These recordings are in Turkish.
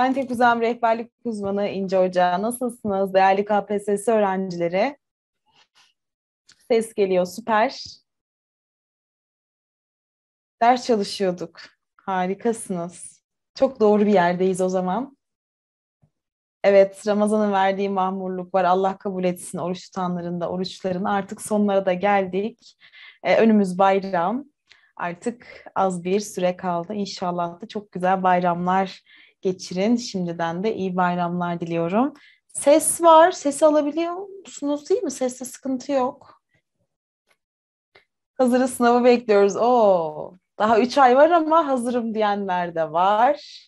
Ben Tek Uzam Rehberlik Uzmanı İnce Hoca. Nasılsınız değerli KPSS öğrencileri? Ses geliyor süper. Ders çalışıyorduk. Harikasınız. Çok doğru bir yerdeyiz o zaman. Evet, Ramazan'ın verdiği mahmurluk var. Allah kabul etsin oruç tutanların da oruçlarını. Artık sonlara da geldik. Ee, önümüz bayram. Artık az bir süre kaldı. İnşallah da çok güzel bayramlar geçirin. Şimdiden de iyi bayramlar diliyorum. Ses var. Sesi alabiliyor musunuz değil mi? Seste sıkıntı yok. Hazırız sınavı bekliyoruz. Oo, daha 3 ay var ama hazırım diyenler de var.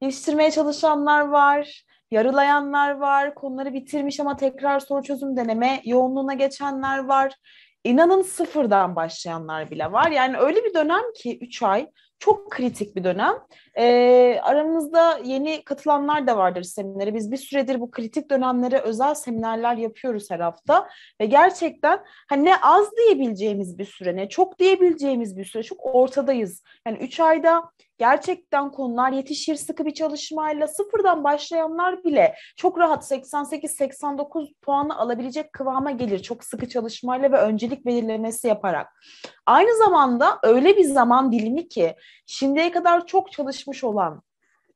Yetiştirmeye çalışanlar var. Yarılayanlar var. Konuları bitirmiş ama tekrar soru çözüm deneme yoğunluğuna geçenler var. İnanın sıfırdan başlayanlar bile var. Yani öyle bir dönem ki 3 ay çok kritik bir dönem. E, aramızda yeni katılanlar da vardır seminere. Biz bir süredir bu kritik dönemlere özel seminerler yapıyoruz her hafta ve gerçekten hani ne az diyebileceğimiz bir süre ne çok diyebileceğimiz bir süre çok ortadayız. Yani üç ayda gerçekten konular yetişir sıkı bir çalışmayla sıfırdan başlayanlar bile çok rahat 88-89 puanı alabilecek kıvama gelir çok sıkı çalışmayla ve öncelik belirlemesi yaparak. Aynı zamanda öyle bir zaman dilimi ki şimdiye kadar çok çalışmış olan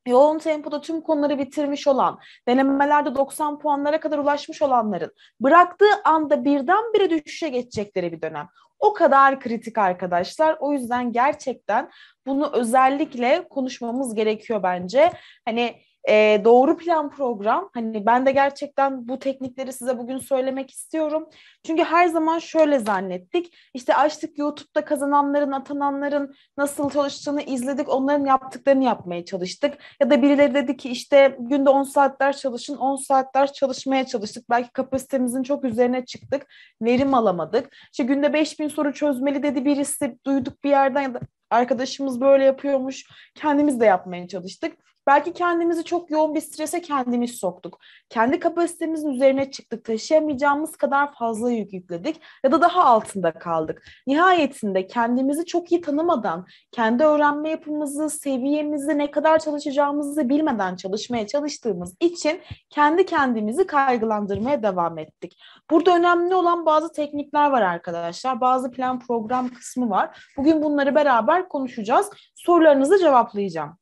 yoğun tempoda tüm konuları bitirmiş olan, denemelerde 90 puanlara kadar ulaşmış olanların bıraktığı anda birdenbire düşüşe geçecekleri bir dönem. O kadar kritik arkadaşlar. O yüzden gerçekten bunu özellikle konuşmamız gerekiyor bence. Hani e, doğru plan program. Hani ben de gerçekten bu teknikleri size bugün söylemek istiyorum. Çünkü her zaman şöyle zannettik. İşte açtık YouTube'da kazananların, atananların nasıl çalıştığını izledik. Onların yaptıklarını yapmaya çalıştık. Ya da birileri dedi ki işte günde 10 saatler çalışın, 10 saatler çalışmaya çalıştık. Belki kapasitemizin çok üzerine çıktık. Verim alamadık. İşte günde 5000 soru çözmeli dedi birisi. Duyduk bir yerden ya da arkadaşımız böyle yapıyormuş. Kendimiz de yapmaya çalıştık Belki kendimizi çok yoğun bir strese kendimiz soktuk. Kendi kapasitemizin üzerine çıktık. Taşıyamayacağımız kadar fazla yük yükledik ya da daha altında kaldık. Nihayetinde kendimizi çok iyi tanımadan, kendi öğrenme yapımızı, seviyemizi, ne kadar çalışacağımızı bilmeden çalışmaya çalıştığımız için kendi kendimizi kaygılandırmaya devam ettik. Burada önemli olan bazı teknikler var arkadaşlar. Bazı plan program kısmı var. Bugün bunları beraber konuşacağız. Sorularınızı cevaplayacağım.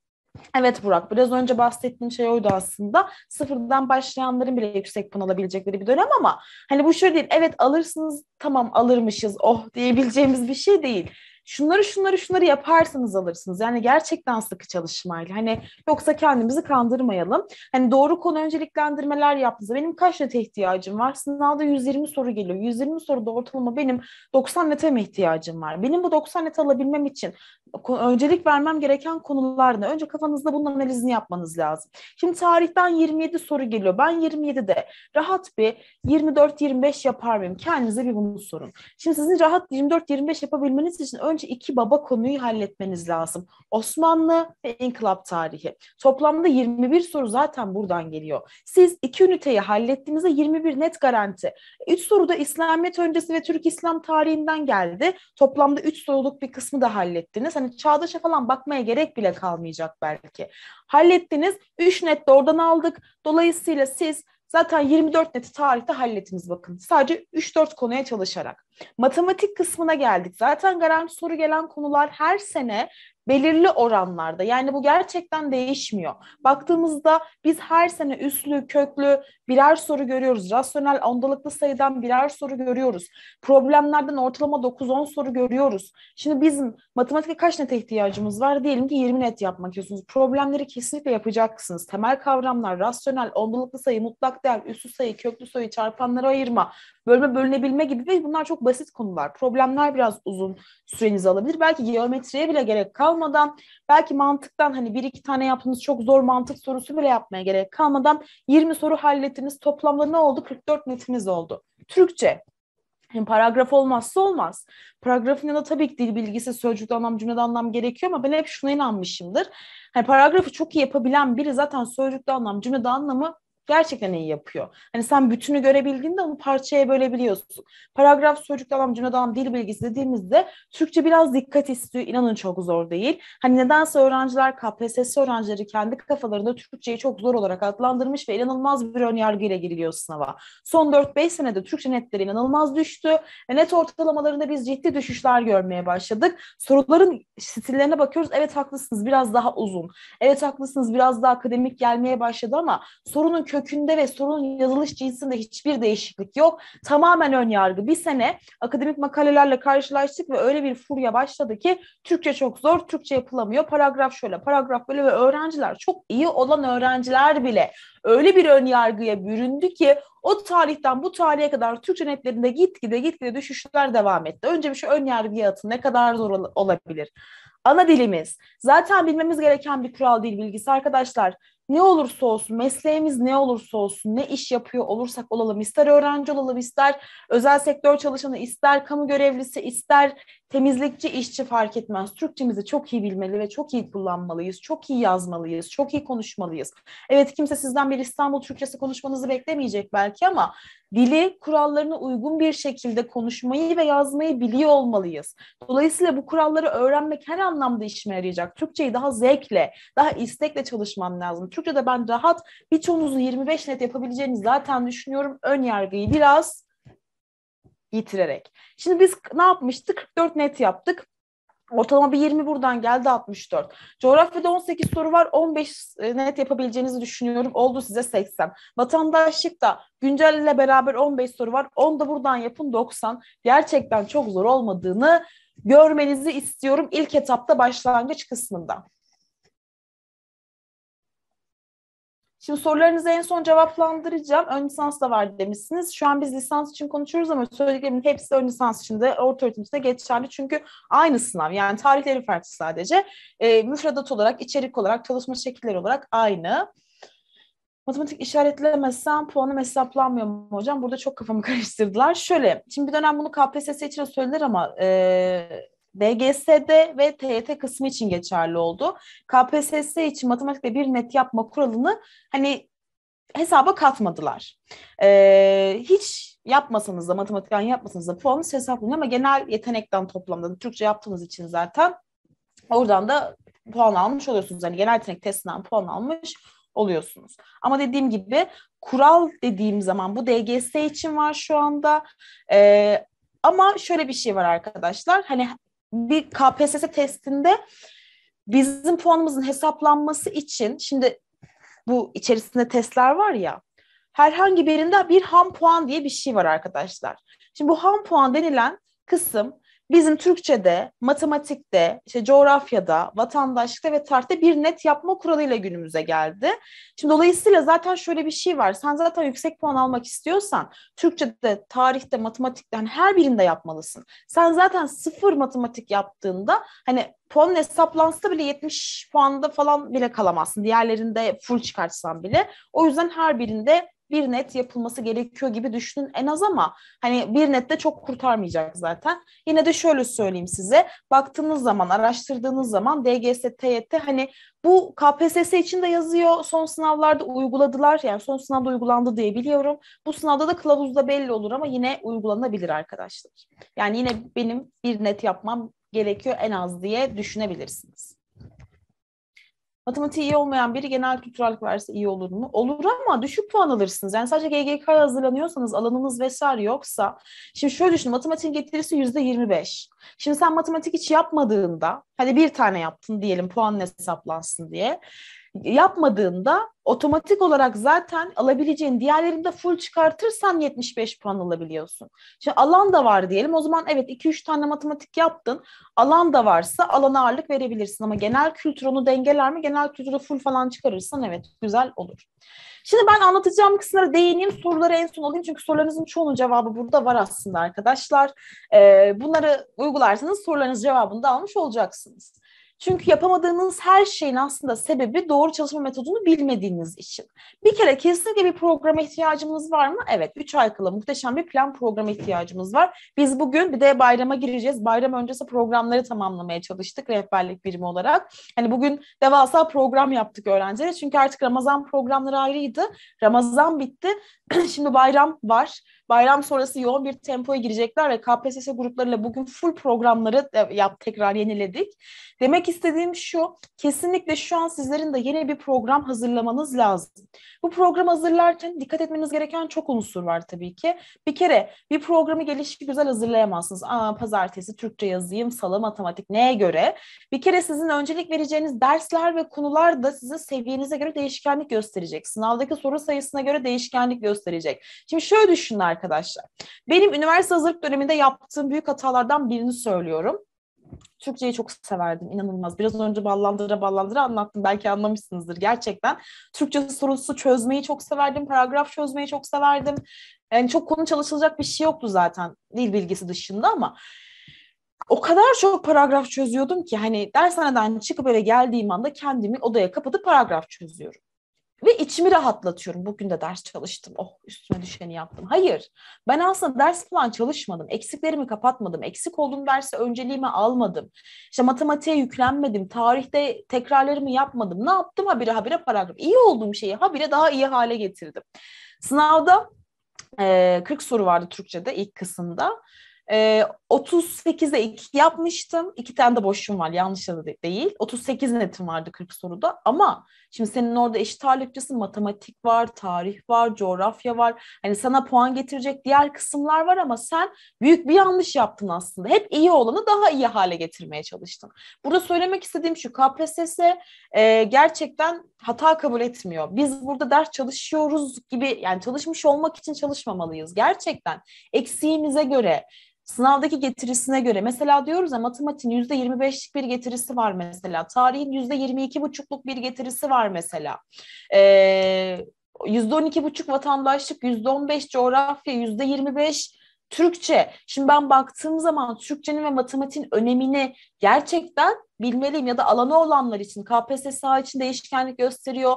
Evet Burak, biraz önce bahsettiğim şey oydu aslında. Sıfırdan başlayanların bile yüksek puan alabilecekleri bir dönem ama hani bu şöyle değil, evet alırsınız tamam alırmışız oh diyebileceğimiz bir şey değil şunları şunları şunları yaparsanız alırsınız. Yani gerçekten sıkı çalışmayla. Hani yoksa kendimizi kandırmayalım. Hani doğru konu önceliklendirmeler yaptığınızda benim kaç nete ihtiyacım var? Sınavda 120 soru geliyor. 120 soruda ortalama benim 90 nete mi ihtiyacım var? Benim bu 90 net alabilmem için öncelik vermem gereken konularda önce kafanızda bunun analizini yapmanız lazım. Şimdi tarihten 27 soru geliyor. Ben 27'de rahat bir 24-25 yapar mıyım? Kendinize bir bunu sorun. Şimdi sizin rahat 24-25 yapabilmeniz için önce önce iki baba konuyu halletmeniz lazım. Osmanlı ve İnkılap tarihi. Toplamda 21 soru zaten buradan geliyor. Siz iki üniteyi hallettiğinizde 21 net garanti. Üç soru da İslamiyet öncesi ve Türk İslam tarihinden geldi. Toplamda üç soruluk bir kısmı da hallettiniz. Hani Çağdaş'a falan bakmaya gerek bile kalmayacak belki. Hallettiniz. Üç net de oradan aldık. Dolayısıyla siz Zaten 24 neti tarihte hallettiniz bakın. Sadece 3-4 konuya çalışarak. Matematik kısmına geldik. Zaten garanti soru gelen konular her sene belirli oranlarda. Yani bu gerçekten değişmiyor. Baktığımızda biz her sene üslü, köklü birer soru görüyoruz. Rasyonel ondalıklı sayıdan birer soru görüyoruz. Problemlerden ortalama 9-10 soru görüyoruz. Şimdi bizim matematikte kaç net ihtiyacımız var? Diyelim ki 20 net yapmak istiyorsunuz. Problemleri kesinlikle yapacaksınız. Temel kavramlar, rasyonel, ondalıklı sayı, mutlak değer, üslü sayı, köklü sayı, çarpanları ayırma, bölme bölünebilme gibi ve bunlar çok basit konular. Problemler biraz uzun sürenizi alabilir. Belki geometriye bile gerek kalmadan, belki mantıktan hani bir iki tane yaptığınız çok zor mantık sorusu bile yapmaya gerek kalmadan 20 soru hallettiniz. Toplamda ne oldu? 44 netiniz oldu. Türkçe yani paragraf olmazsa olmaz. Paragrafın yanında tabii ki dil bilgisi, sözcükte anlam, cümlede anlam gerekiyor ama ben hep şuna inanmışımdır. Hani paragrafı çok iyi yapabilen biri zaten sözcükte anlam, cümlede anlamı gerçekten iyi yapıyor. Hani sen bütünü görebildiğinde onu parçaya bölebiliyorsun. Paragraf, sözcük, adam, cümle, adam, dil bilgisi dediğimizde Türkçe biraz dikkat istiyor. İnanın çok zor değil. Hani nedense öğrenciler, KPSS öğrencileri kendi kafalarında Türkçeyi çok zor olarak adlandırmış ve inanılmaz bir ön önyargıyla giriliyor sınava. Son 4-5 senede Türkçe netleri inanılmaz düştü. Ve net ortalamalarında biz ciddi düşüşler görmeye başladık. Soruların stillerine bakıyoruz. Evet haklısınız biraz daha uzun. Evet haklısınız biraz daha akademik gelmeye başladı ama sorunun kök kökünde ve sorunun yazılış cinsinde hiçbir değişiklik yok. Tamamen ön yargı. Bir sene akademik makalelerle karşılaştık ve öyle bir furya başladı ki Türkçe çok zor, Türkçe yapılamıyor. Paragraf şöyle, paragraf böyle ve öğrenciler çok iyi olan öğrenciler bile öyle bir ön yargıya büründü ki o tarihten bu tarihe kadar Türkçe netlerinde gitgide gitgide düşüşler devam etti. Önce bir şu ön yargıya atın ne kadar zor olabilir. Ana dilimiz zaten bilmemiz gereken bir kural değil bilgisi arkadaşlar ne olursa olsun, mesleğimiz ne olursa olsun, ne iş yapıyor olursak olalım, ister öğrenci olalım, ister özel sektör çalışanı, ister kamu görevlisi, ister temizlikçi, işçi fark etmez. Türkçemizi çok iyi bilmeli ve çok iyi kullanmalıyız, çok iyi yazmalıyız, çok iyi konuşmalıyız. Evet kimse sizden bir İstanbul Türkçesi konuşmanızı beklemeyecek belki ama dili kurallarına uygun bir şekilde konuşmayı ve yazmayı biliyor olmalıyız. Dolayısıyla bu kuralları öğrenmek her anlamda işime yarayacak. Türkçeyi daha zevkle, daha istekle çalışmam lazım. Türkçe'de ben rahat birçoğunuzun 25 net yapabileceğini zaten düşünüyorum. Ön yargıyı biraz yitirerek. Şimdi biz ne yapmıştık? 44 net yaptık. Ortalama bir 20 buradan geldi 64. Coğrafyada 18 soru var. 15 e, net yapabileceğinizi düşünüyorum. Oldu size 80. Vatandaşlık da güncel ile beraber 15 soru var. 10 da buradan yapın 90. Gerçekten çok zor olmadığını görmenizi istiyorum ilk etapta başlangıç kısmında. Şimdi sorularınızı en son cevaplandıracağım. Ön lisans da var demişsiniz. Şu an biz lisans için konuşuyoruz ama söylediklerimin hepsi ön lisans için de orta öğretim için de geçerli. Çünkü aynı sınav yani tarihleri farklı sadece. E, müfredat olarak, içerik olarak, çalışma şekilleri olarak aynı. Matematik işaretlemezsem puanım hesaplanmıyor mu hocam? Burada çok kafamı karıştırdılar. Şöyle, şimdi bir dönem bunu KPSS için söylediler ama e, DGS'de ve TYT e kısmı için geçerli oldu. KPSS için matematikte bir net yapma kuralını hani hesaba katmadılar. Ee, hiç yapmasanız da matematikten yapmasanız da puanınız hesaplanıyor ama genel yetenekten toplamda hani Türkçe yaptığınız için zaten oradan da puan almış oluyorsunuz. Yani genel yetenek testinden puan almış oluyorsunuz. Ama dediğim gibi kural dediğim zaman bu DGS için var şu anda. Ee, ama şöyle bir şey var arkadaşlar. Hani bir KPSS testinde bizim puanımızın hesaplanması için şimdi bu içerisinde testler var ya herhangi birinde bir ham puan diye bir şey var arkadaşlar. Şimdi bu ham puan denilen kısım bizim Türkçe'de, matematikte, işte coğrafyada, vatandaşlıkta ve tarihte bir net yapma kuralıyla günümüze geldi. Şimdi dolayısıyla zaten şöyle bir şey var. Sen zaten yüksek puan almak istiyorsan Türkçe'de, tarihte, matematikte hani her birinde yapmalısın. Sen zaten sıfır matematik yaptığında hani puan hesaplansa bile 70 puanda falan bile kalamazsın. Diğerlerinde full çıkartsan bile. O yüzden her birinde bir net yapılması gerekiyor gibi düşünün en az ama hani bir net de çok kurtarmayacak zaten. Yine de şöyle söyleyeyim size baktığınız zaman araştırdığınız zaman DGS, TYT hani bu KPSS için de yazıyor son sınavlarda uyguladılar yani son sınavda uygulandı diye biliyorum. Bu sınavda da kılavuzda belli olur ama yine uygulanabilir arkadaşlar. Yani yine benim bir net yapmam gerekiyor en az diye düşünebilirsiniz. Matematiği iyi olmayan biri genel kültür kültürellik verse iyi olur mu? Olur ama düşük puan alırsınız. Yani sadece GGK'ya hazırlanıyorsanız alanınız vesaire yoksa. Şimdi şöyle düşünün matematiğin getirisi yüzde yirmi beş. Şimdi sen matematik hiç yapmadığında hani bir tane yaptın diyelim puan hesaplansın diye. Yapmadığında otomatik olarak zaten alabileceğin diğerlerinde full çıkartırsan 75 puan alabiliyorsun. Şimdi alan da var diyelim. O zaman evet 2-3 tane matematik yaptın. Alan da varsa alana ağırlık verebilirsin ama genel kültür onu dengeler mi? Genel kültürü full falan çıkarırsan evet güzel olur. Şimdi ben anlatacağım kısımlara değineyim. Soruları en son alayım çünkü sorularınızın çoğunun cevabı burada var aslında arkadaşlar. Ee, bunları uygularsanız sorularınız cevabını da almış olacaksınız. Çünkü yapamadığınız her şeyin aslında sebebi doğru çalışma metodunu bilmediğiniz için. Bir kere kesinlikle bir programa ihtiyacımız var mı? Evet, 3 ay kala muhteşem bir plan programa ihtiyacımız var. Biz bugün bir de bayrama gireceğiz. Bayram öncesi programları tamamlamaya çalıştık rehberlik birimi olarak. Hani bugün devasa program yaptık öğrencilere. Çünkü artık Ramazan programları ayrıydı. Ramazan bitti. Şimdi bayram var Bayram sonrası yoğun bir tempoya girecekler ve KPSS gruplarıyla bugün full programları yap tekrar yeniledik. Demek istediğim şu, kesinlikle şu an sizlerin de yeni bir program hazırlamanız lazım. Bu program hazırlarken dikkat etmeniz gereken çok unsur var tabii ki. Bir kere bir programı gelişi güzel hazırlayamazsınız. Aa, pazartesi Türkçe yazayım, salı matematik neye göre? Bir kere sizin öncelik vereceğiniz dersler ve konular da sizin seviyenize göre değişkenlik gösterecek. Sınavdaki soru sayısına göre değişkenlik gösterecek. Şimdi şöyle düşünün arkadaşlar. Benim üniversite hazırlık döneminde yaptığım büyük hatalardan birini söylüyorum. Türkçeyi çok severdim inanılmaz. Biraz önce ballandıra ballandıra anlattım. Belki anlamışsınızdır gerçekten. Türkçe sorusu çözmeyi çok severdim. Paragraf çözmeyi çok severdim. Yani çok konu çalışılacak bir şey yoktu zaten dil bilgisi dışında ama o kadar çok paragraf çözüyordum ki hani dershaneden çıkıp eve geldiğim anda kendimi odaya kapatıp paragraf çözüyorum ve içimi rahatlatıyorum. Bugün de ders çalıştım. Oh üstüme düşeni yaptım. Hayır. Ben aslında ders falan çalışmadım. Eksiklerimi kapatmadım. Eksik olduğum dersi önceliğime almadım. İşte matematiğe yüklenmedim. Tarihte tekrarlarımı yapmadım. Ne yaptım? Habire habire paragraf. İyi olduğum şeyi habire daha iyi hale getirdim. Sınavda e, 40 soru vardı Türkçe'de ilk kısımda. E, 38'e 2 yapmıştım. 2 tane de boşluğum var yanlış da değil. 38 netim vardı 40 soruda ama şimdi senin orada eşit ağırlıkçısı matematik var, tarih var, coğrafya var. Hani sana puan getirecek diğer kısımlar var ama sen büyük bir yanlış yaptın aslında. Hep iyi olanı daha iyi hale getirmeye çalıştın. Burada söylemek istediğim şu KPSS e, gerçekten hata kabul etmiyor. Biz burada ders çalışıyoruz gibi yani çalışmış olmak için çalışmamalıyız. Gerçekten eksiğimize göre Sınavdaki getirisine göre mesela diyoruz ya matematiğin %25'lik bir getirisi var mesela. Tarihin yüzde buçukluk bir getirisi var mesela. Ee, yüzde Ee, buçuk vatandaşlık, yüzde %15 coğrafya, yüzde %25 Türkçe. Şimdi ben baktığım zaman Türkçenin ve matematiğin önemini gerçekten bilmeliyim ya da alanı olanlar için KPSS için değişkenlik gösteriyor.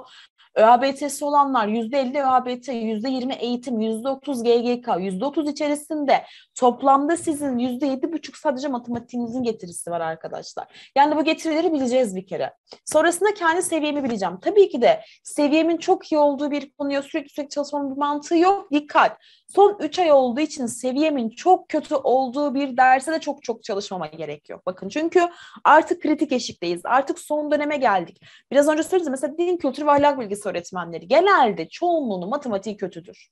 ÖABT'si olanlar %50 ÖABT, %20 eğitim, %30 GGK, %30 içerisinde toplamda sizin %7,5 sadece matematiğinizin getirisi var arkadaşlar. Yani bu getirileri bileceğiz bir kere. Sonrasında kendi seviyemi bileceğim. Tabii ki de seviyemin çok iyi olduğu bir konuya sürekli sürekli çalışmamın bir mantığı yok. Dikkat son 3 ay olduğu için seviyemin çok kötü olduğu bir derse de çok çok çalışmama gerek yok. Bakın çünkü artık kritik eşikteyiz. Artık son döneme geldik. Biraz önce söyledim mesela din kültürü ve ahlak bilgisi öğretmenleri genelde çoğunluğunun matematiği kötüdür.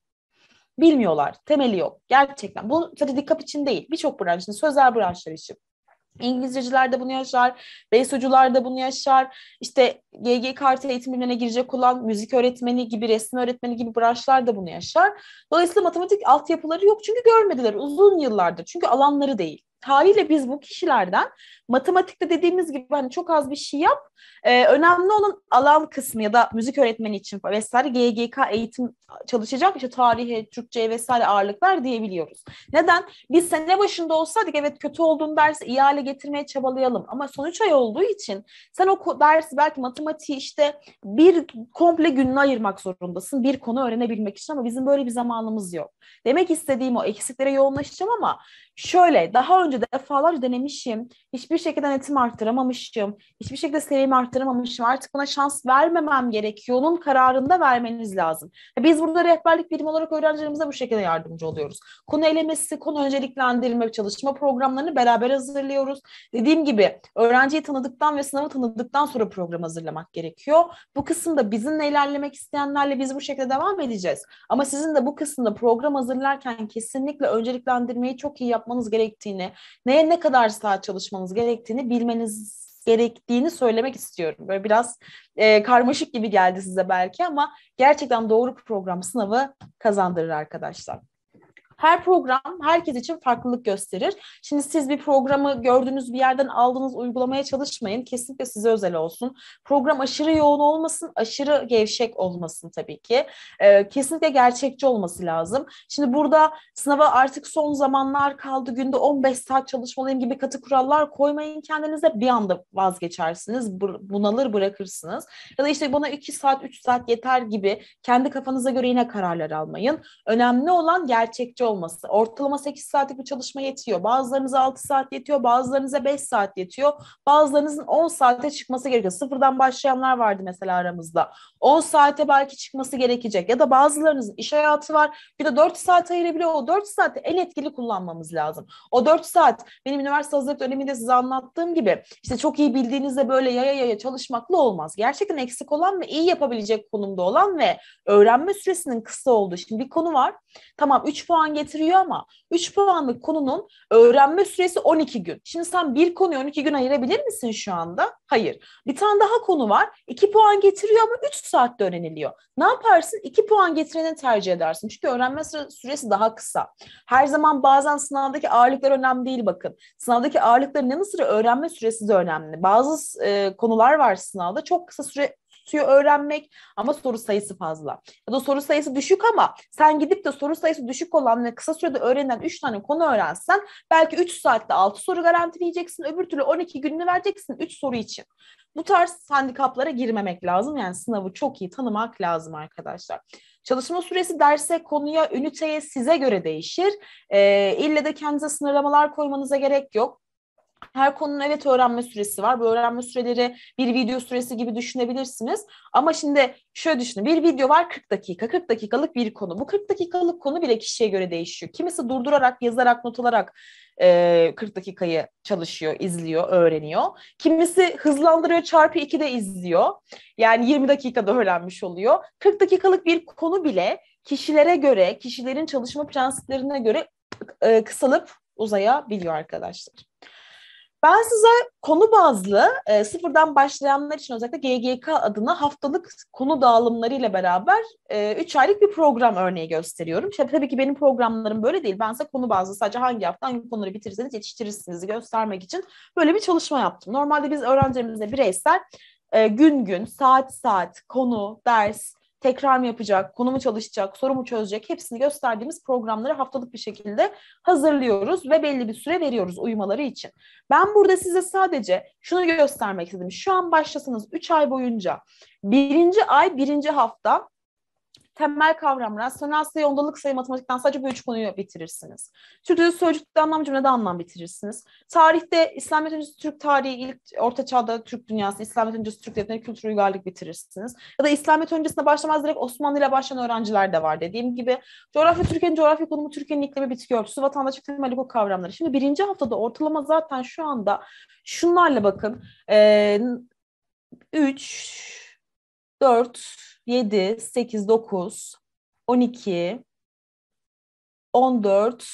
Bilmiyorlar. Temeli yok. Gerçekten. Bu sadece dikkat için değil. Birçok branşın, sözel branşlar için. İngilizceciler de bunu yaşar, BESO'cular da bunu yaşar. İşte GG kartı eğitim girecek olan müzik öğretmeni gibi, resim öğretmeni gibi branşlar da bunu yaşar. Dolayısıyla matematik altyapıları yok çünkü görmediler uzun yıllardır. Çünkü alanları değil haliyle biz bu kişilerden matematikte dediğimiz gibi hani çok az bir şey yap. E, önemli olan alan kısmı ya da müzik öğretmeni için vesaire GGK eğitim çalışacak işte tarihe, Türkçe vesaire ağırlıklar diyebiliyoruz. Neden? Biz sene başında olsaydık evet kötü olduğun dersi iyi hale getirmeye çabalayalım ama sonuç ay olduğu için sen o dersi belki matematiği işte bir komple gününü ayırmak zorundasın. Bir konu öğrenebilmek için ama bizim böyle bir zamanımız yok. Demek istediğim o eksiklere yoğunlaşacağım ama şöyle daha önce önce defalarca denemişim. Hiçbir şekilde netimi arttıramamışım. Hiçbir şekilde seviyemi arttıramamışım. Artık buna şans vermemem onun kararında vermeniz lazım. Biz burada rehberlik birimi olarak öğrencilerimize bu şekilde yardımcı oluyoruz. Konu elemesi, konu önceliklendirme, çalışma programlarını beraber hazırlıyoruz. Dediğim gibi öğrenciyi tanıdıktan ve sınavı tanıdıktan sonra program hazırlamak gerekiyor. Bu kısımda bizimle ilerlemek isteyenlerle biz bu şekilde devam edeceğiz. Ama sizin de bu kısımda program hazırlarken kesinlikle önceliklendirmeyi çok iyi yapmanız gerektiğini, neye ne kadar saat çalışmanız gerektiğini bilmeniz gerektiğini söylemek istiyorum. Böyle biraz e, karmaşık gibi geldi size belki ama gerçekten doğru program sınavı kazandırır arkadaşlar. Her program herkes için farklılık gösterir. Şimdi siz bir programı gördüğünüz bir yerden aldığınız uygulamaya çalışmayın. Kesinlikle size özel olsun. Program aşırı yoğun olmasın, aşırı gevşek olmasın tabii ki. Ee, kesinlikle gerçekçi olması lazım. Şimdi burada sınava artık son zamanlar kaldı. Günde 15 saat çalışmalıyım gibi katı kurallar koymayın kendinize. Bir anda vazgeçersiniz, bunalır bırakırsınız. Ya da işte bana 2 saat, 3 saat yeter gibi kendi kafanıza göre yine kararlar almayın. Önemli olan gerçekçi olması olması. Ortalama 8 saatlik bir çalışma yetiyor. Bazılarınıza 6 saat yetiyor, bazılarınıza 5 saat yetiyor. Bazılarınızın 10 saate çıkması gerekiyor. Sıfırdan başlayanlar vardı mesela aramızda. 10 saate belki çıkması gerekecek. Ya da bazılarınızın iş hayatı var. Bir de 4 saat ayırabiliyor. O 4 saati en etkili kullanmamız lazım. O 4 saat benim üniversite hazırlık döneminde size anlattığım gibi işte çok iyi bildiğinizde böyle yaya yaya çalışmakla olmaz. Gerçekten eksik olan ve iyi yapabilecek konumda olan ve öğrenme süresinin kısa olduğu. Şimdi bir konu var. Tamam 3 puan getiriyor ama 3 puanlık konunun öğrenme süresi 12 gün. Şimdi sen bir konuyu 12 gün ayırabilir misin şu anda? Hayır. Bir tane daha konu var. 2 puan getiriyor ama 3 saatte öğreniliyor. Ne yaparsın? 2 puan getireni tercih edersin. Çünkü öğrenme süresi daha kısa. Her zaman bazen sınavdaki ağırlıklar önemli değil bakın. Sınavdaki ağırlıkların yanı sıra öğrenme süresi de önemli. Bazı e, konular var sınavda çok kısa süre tutuyor öğrenmek ama soru sayısı fazla. Ya da soru sayısı düşük ama sen gidip de soru sayısı düşük olan ve kısa sürede öğrenen 3 tane konu öğrensen belki 3 saatte 6 soru garantileyeceksin. Öbür türlü 12 gününü vereceksin 3 soru için. Bu tarz handikaplara girmemek lazım. Yani sınavı çok iyi tanımak lazım arkadaşlar. Çalışma süresi derse, konuya, üniteye size göre değişir. E, ille de kendinize sınırlamalar koymanıza gerek yok. Her konunun evet öğrenme süresi var. Bu öğrenme süreleri bir video süresi gibi düşünebilirsiniz. Ama şimdi şöyle düşünün. Bir video var 40 dakika. 40 dakikalık bir konu. Bu 40 dakikalık konu bile kişiye göre değişiyor. Kimisi durdurarak, yazarak, not alarak e, 40 dakikayı çalışıyor, izliyor, öğreniyor. Kimisi hızlandırıyor, çarpı 2 de izliyor. Yani 20 dakikada öğrenmiş oluyor. 40 dakikalık bir konu bile kişilere göre, kişilerin çalışma prensiplerine göre e, kısalıp biliyor arkadaşlar. Ben size konu bazlı e, sıfırdan başlayanlar için özellikle GGK adına haftalık konu dağılımlarıyla beraber 3 e, aylık bir program örneği gösteriyorum. İşte, tabii ki benim programlarım böyle değil. Ben size konu bazlı sadece hangi hafta hangi konuları bitirirseniz yetiştirirsiniz göstermek için böyle bir çalışma yaptım. Normalde biz öğrencilerimizle bireysel e, gün gün, saat saat, konu, ders, tekrar mı yapacak, konu mu çalışacak, soru mu çözecek hepsini gösterdiğimiz programları haftalık bir şekilde hazırlıyoruz ve belli bir süre veriyoruz uyumaları için. Ben burada size sadece şunu göstermek istedim. Şu an başlasanız 3 ay boyunca birinci ay birinci hafta temel kavramlar, rasyonel sayı, ondalık sayı, matematikten sadece bu üç konuyu bitirirsiniz. Türk sözcükte anlam cümlede anlam bitirirsiniz. Tarihte İslamiyet öncesi Türk tarihi, ilk orta çağda Türk dünyası, İslamiyet öncesi Türk devletleri, kültür uygarlık bitirirsiniz. Ya da İslamiyet öncesinde başlamaz direkt Osmanlı ile başlayan öğrenciler de var dediğim gibi. Coğrafya Türkiye'nin coğrafya konumu, Türkiye'nin iklimi, bitki örtüsü, vatandaşlık temel hukuk kavramları. Şimdi birinci haftada ortalama zaten şu anda şunlarla bakın. E, 3, 4, 7, 8, 9, 12, 14,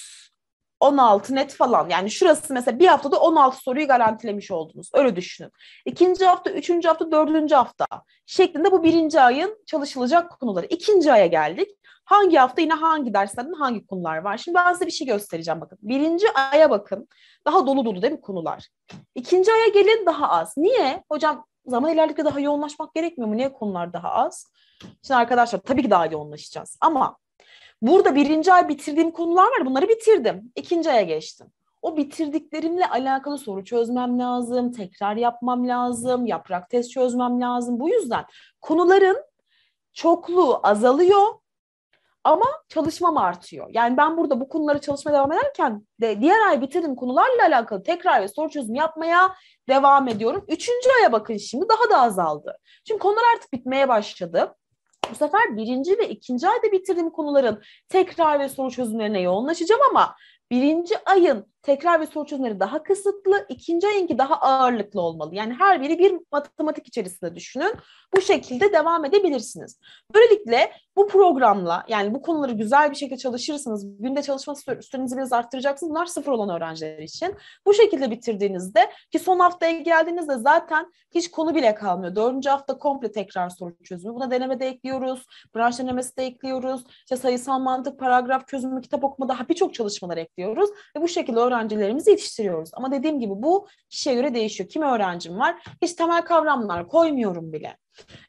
16 net falan. Yani şurası mesela bir haftada 16 soruyu garantilemiş oldunuz. Öyle düşünün. İkinci hafta, üçüncü hafta, dördüncü hafta şeklinde bu birinci ayın çalışılacak konuları. İkinci aya geldik. Hangi hafta yine hangi derslerden hangi konular var? Şimdi ben size bir şey göstereceğim bakın. Birinci aya bakın. Daha dolu dolu değil mi konular? İkinci aya gelin daha az. Niye? Hocam zaman ilerledikçe daha yoğunlaşmak gerekmiyor mu? Niye konular daha az? Şimdi arkadaşlar tabii ki daha yoğunlaşacağız ama burada birinci ay bitirdiğim konular var. Bunları bitirdim. İkinci aya geçtim. O bitirdiklerimle alakalı soru çözmem lazım, tekrar yapmam lazım, yaprak test çözmem lazım. Bu yüzden konuların çokluğu azalıyor ama çalışmam artıyor. Yani ben burada bu konuları çalışmaya devam ederken de diğer ay bitirdim konularla alakalı tekrar ve soru çözüm yapmaya devam ediyorum. Üçüncü aya bakın şimdi daha da azaldı. Şimdi konular artık bitmeye başladı. Bu sefer birinci ve ikinci ayda bitirdiğim konuların tekrar ve soru çözümlerine yoğunlaşacağım ama birinci ayın tekrar ve soru çözümleri daha kısıtlı, ikinci ayınki daha ağırlıklı olmalı. Yani her biri bir matematik içerisinde düşünün. Bu şekilde devam edebilirsiniz. Böylelikle bu programla yani bu konuları güzel bir şekilde çalışırsanız, günde çalışma sürenizi biraz arttıracaksınız. Bunlar sıfır olan öğrenciler için. Bu şekilde bitirdiğinizde ki son haftaya geldiğinizde zaten hiç konu bile kalmıyor. Dördüncü hafta komple tekrar soru çözümü. Buna deneme de ekliyoruz, branş denemesi de ekliyoruz. İşte sayısal mantık, paragraf çözümü, kitap okuma daha birçok çalışmalar ekliyoruz. Ve bu şekilde öğrencilerimizi yetiştiriyoruz. Ama dediğim gibi bu kişiye göre değişiyor. Kim öğrencim var? Hiç temel kavramlar koymuyorum bile.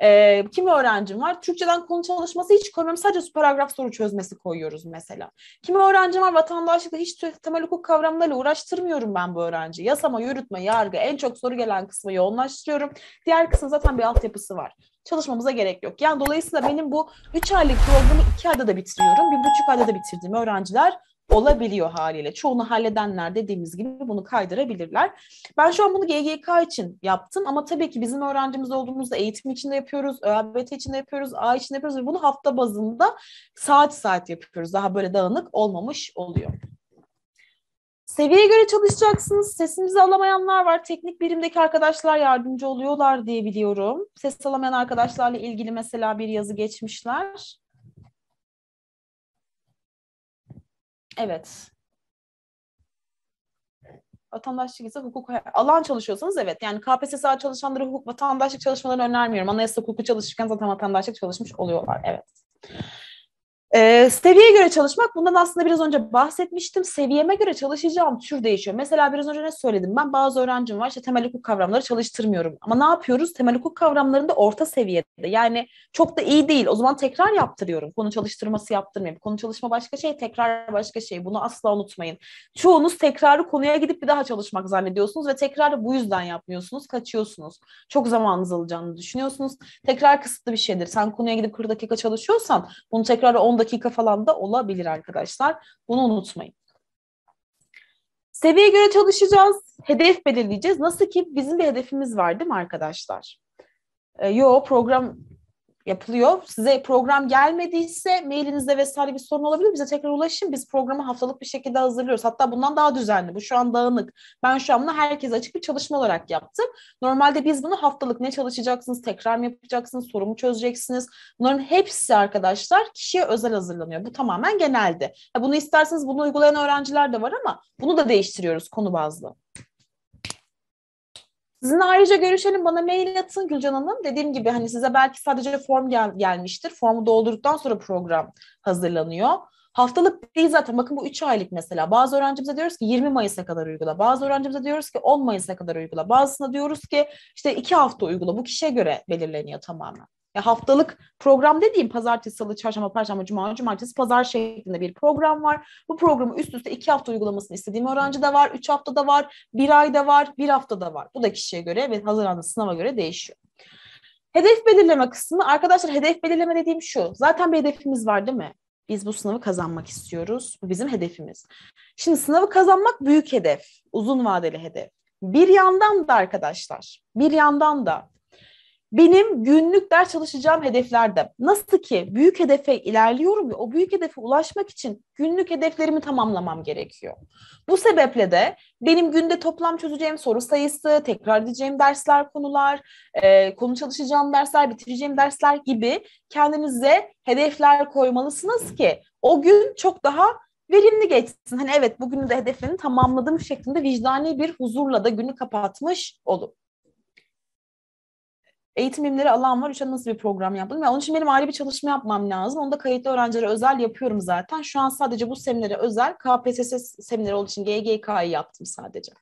E, kim öğrencim var? Türkçeden konu çalışması hiç koymuyorum. Sadece paragraf soru çözmesi koyuyoruz mesela. Kim öğrencim var? Vatandaşlıkta hiç temel hukuk kavramlarıyla uğraştırmıyorum ben bu öğrenci. Yasama, yürütme, yargı en çok soru gelen kısmı yoğunlaştırıyorum. Diğer kısım zaten bir altyapısı var. Çalışmamıza gerek yok. Yani dolayısıyla benim bu 3 aylık programı 2 ayda da bitiriyorum. 1,5 ayda da bitirdiğim öğrenciler olabiliyor haliyle. Çoğunu halledenler dediğimiz gibi bunu kaydırabilirler. Ben şu an bunu GGK için yaptım ama tabii ki bizim öğrencimiz olduğumuzda eğitim için de yapıyoruz, ÖABT de yapıyoruz, A için de yapıyoruz ve bunu hafta bazında saat saat yapıyoruz. Daha böyle dağınık olmamış oluyor. Seviyeye göre çalışacaksınız. Sesimizi alamayanlar var. Teknik birimdeki arkadaşlar yardımcı oluyorlar diye biliyorum. Ses alamayan arkadaşlarla ilgili mesela bir yazı geçmişler. Evet. Vatandaşlık ise hukuk alan çalışıyorsanız evet. Yani KPSS çalışanları hukuk vatandaşlık çalışmalarını önermiyorum. Anayasa hukuku çalışırken zaten vatandaşlık çalışmış oluyorlar. Evet. E, seviyeye göre çalışmak bundan aslında biraz önce bahsetmiştim. Seviyeme göre çalışacağım tür değişiyor. Mesela biraz önce ne söyledim? Ben bazı öğrencim var işte temel hukuk kavramları çalıştırmıyorum. Ama ne yapıyoruz? Temel hukuk kavramlarında orta seviyede. Yani çok da iyi değil. O zaman tekrar yaptırıyorum. Konu çalıştırması yaptırmayayım. Konu çalışma başka şey, tekrar başka şey. Bunu asla unutmayın. Çoğunuz tekrarı konuya gidip bir daha çalışmak zannediyorsunuz ve tekrarı bu yüzden yapmıyorsunuz. Kaçıyorsunuz. Çok zamanınız alacağını düşünüyorsunuz. Tekrar kısıtlı bir şeydir. Sen konuya gidip 40 dakika çalışıyorsan bunu tekrar 10 dakika falan da olabilir arkadaşlar. Bunu unutmayın. Seviyeye göre çalışacağız. Hedef belirleyeceğiz. Nasıl ki bizim bir hedefimiz var değil mi arkadaşlar? E, yo program yapılıyor. Size program gelmediyse mailinizde vesaire bir sorun olabilir. Bize tekrar ulaşın. Biz programı haftalık bir şekilde hazırlıyoruz. Hatta bundan daha düzenli. Bu şu an dağınık. Ben şu an bunu herkese açık bir çalışma olarak yaptım. Normalde biz bunu haftalık ne çalışacaksınız, tekrar mı yapacaksınız, sorumu çözeceksiniz. Bunların hepsi arkadaşlar kişiye özel hazırlanıyor. Bu tamamen genelde. Bunu isterseniz bunu uygulayan öğrenciler de var ama bunu da değiştiriyoruz konu bazlı. Sizinle ayrıca görüşelim bana mail atın Gülcan Hanım. Dediğim gibi hani size belki sadece form gel gelmiştir. Formu doldurduktan sonra program hazırlanıyor. Haftalık değil zaten bakın bu 3 aylık mesela. Bazı öğrencimize diyoruz ki 20 Mayıs'a kadar uygula. Bazı öğrencimize diyoruz ki 10 Mayıs'a kadar uygula. Bazısına diyoruz ki işte 2 hafta uygula. Bu kişiye göre belirleniyor tamamen ya haftalık program dediğim pazartesi, salı, çarşamba, perşembe, cuma, cumartesi, pazar şeklinde bir program var. Bu programı üst üste iki hafta uygulamasını istediğim öğrenci de var, üç hafta da var, bir ay da var, bir hafta da var. Bu da kişiye göre ve hazırlandığı sınava göre değişiyor. Hedef belirleme kısmı arkadaşlar hedef belirleme dediğim şu. Zaten bir hedefimiz var değil mi? Biz bu sınavı kazanmak istiyoruz. Bu bizim hedefimiz. Şimdi sınavı kazanmak büyük hedef, uzun vadeli hedef. Bir yandan da arkadaşlar, bir yandan da benim günlük ders çalışacağım hedeflerde nasıl ki büyük hedefe ilerliyorum ya o büyük hedefe ulaşmak için günlük hedeflerimi tamamlamam gerekiyor. Bu sebeple de benim günde toplam çözeceğim soru sayısı, tekrar edeceğim dersler, konular, e, konu çalışacağım dersler, bitireceğim dersler gibi kendinize hedefler koymalısınız ki o gün çok daha verimli geçsin. Hani evet bugünü de hedeflerini tamamladım şeklinde vicdani bir huzurla da günü kapatmış olun eğitim bilimleri alan var. Üçe nasıl bir program yaptım? Yani onun için benim ayrı bir çalışma yapmam lazım. Onu da kayıtlı öğrencilere özel yapıyorum zaten. Şu an sadece bu seminere özel KPSS semineri olduğu için GGK'yı yaptım sadece.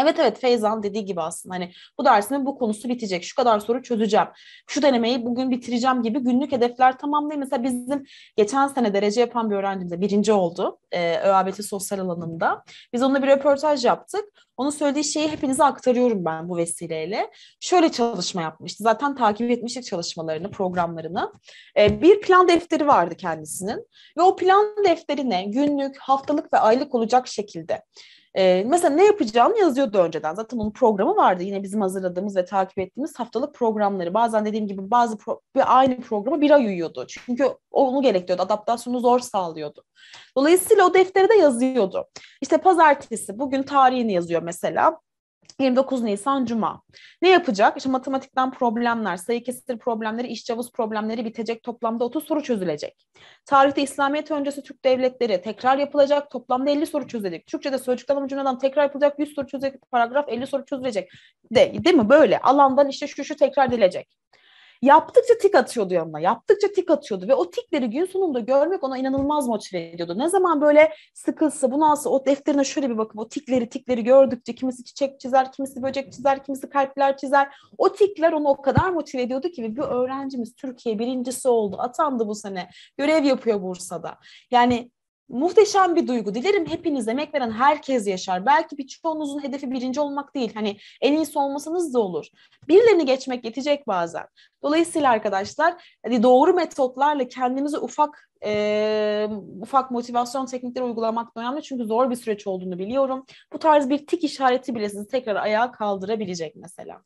Evet evet Feyzan dediği gibi aslında hani bu dersimin bu konusu bitecek. Şu kadar soru çözeceğim. Şu denemeyi bugün bitireceğim gibi günlük hedefler tamamlayın. Mesela bizim geçen sene derece yapan bir öğrencimiz de birinci oldu. E, ÖABT sosyal alanında. Biz onunla bir röportaj yaptık. Onun söylediği şeyi hepinize aktarıyorum ben bu vesileyle. Şöyle çalışma yapmıştı. Zaten takip etmiştik çalışmalarını, programlarını. E, bir plan defteri vardı kendisinin. Ve o plan defterine günlük, haftalık ve aylık olacak şekilde e, mesela ne yapacağını yazıyordu önceden. Zaten onun programı vardı. Yine bizim hazırladığımız ve takip ettiğimiz haftalık programları. Bazen dediğim gibi bazı pro- aynı programı bir ay uyuyordu. Çünkü onu gerektiriyordu. Adaptasyonu zor sağlıyordu. Dolayısıyla o defteri de yazıyordu. İşte pazartesi bugün tarihini yazıyor mesela. 29 Nisan Cuma. Ne yapacak? İşte matematikten problemler, sayı kesir problemleri, iş cavuz problemleri bitecek. Toplamda 30 soru çözülecek. Tarihte İslamiyet öncesi Türk devletleri tekrar yapılacak. Toplamda 50 soru çözülecek. Türkçe'de sözcükten ama cümleden tekrar yapılacak. 100 soru çözülecek. Paragraf 50 soru çözülecek. De, değil mi? Böyle alandan işte şu şu tekrar dilecek yaptıkça tik atıyordu yanına. Yaptıkça tik atıyordu ve o tikleri gün sonunda görmek ona inanılmaz motive ediyordu. Ne zaman böyle sıkılsa, bunalsa o defterine şöyle bir bakıp o tikleri tikleri gördükçe kimisi çiçek çizer, kimisi böcek çizer, kimisi kalpler çizer. O tikler onu o kadar motive ediyordu ki bir öğrencimiz Türkiye birincisi oldu. Atandı bu sene. Görev yapıyor Bursa'da. Yani muhteşem bir duygu. Dilerim hepiniz emek veren herkes yaşar. Belki birçoğunuzun hedefi birinci olmak değil. Hani en iyisi olmasanız da olur. Birilerini geçmek yetecek bazen. Dolayısıyla arkadaşlar hani doğru metotlarla kendimize ufak e, ufak motivasyon teknikleri uygulamak da önemli. Çünkü zor bir süreç olduğunu biliyorum. Bu tarz bir tik işareti bile sizi tekrar ayağa kaldırabilecek mesela.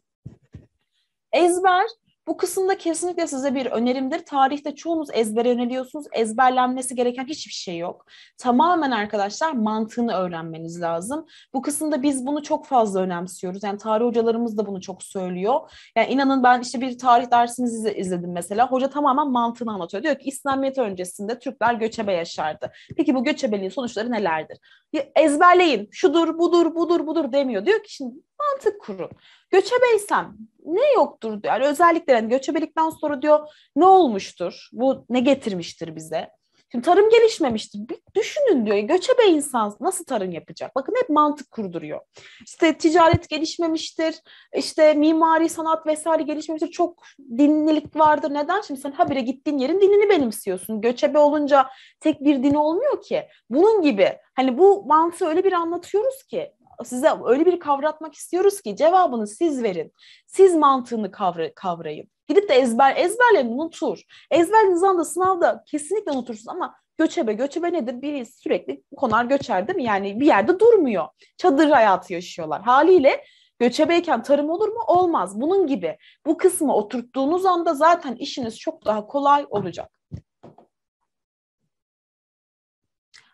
Ezber bu kısımda kesinlikle size bir önerimdir. Tarihte çoğunuz ezbere yöneliyorsunuz. Ezberlenmesi gereken hiçbir şey yok. Tamamen arkadaşlar mantığını öğrenmeniz lazım. Bu kısımda biz bunu çok fazla önemsiyoruz. Yani tarih hocalarımız da bunu çok söylüyor. Yani inanın ben işte bir tarih dersimizi izledim mesela. Hoca tamamen mantığını anlatıyor. Diyor ki İslamiyet öncesinde Türkler göçebe yaşardı. Peki bu göçebeliğin sonuçları nelerdir? Ya ezberleyin. Şudur, budur, budur, budur demiyor. Diyor ki şimdi mantık kurun. Göçebeysem ne yoktur diyor. Yani özellikle yani göçebelikten sonra diyor ne olmuştur? Bu ne getirmiştir bize? Şimdi tarım gelişmemiştir. Bir düşünün diyor. Göçebe insan nasıl tarım yapacak? Bakın hep mantık kurduruyor. İşte ticaret gelişmemiştir. İşte mimari sanat vesaire gelişmemiştir. Çok dinlilik vardır. Neden? Şimdi sen habire gittiğin yerin dinini benimsiyorsun. Göçebe olunca tek bir din olmuyor ki. Bunun gibi hani bu mantığı öyle bir anlatıyoruz ki size öyle bir kavratmak istiyoruz ki cevabını siz verin. Siz mantığını kavra, kavrayın. Gidip de ezber ezberlerini unutur. Ezberlediğiniz anda sınavda kesinlikle unutursunuz ama göçebe göçebe nedir? Biri sürekli konar göçer değil mi? Yani bir yerde durmuyor. Çadır hayatı yaşıyorlar. Haliyle göçebeyken tarım olur mu? Olmaz. Bunun gibi bu kısmı oturttuğunuz anda zaten işiniz çok daha kolay olacak.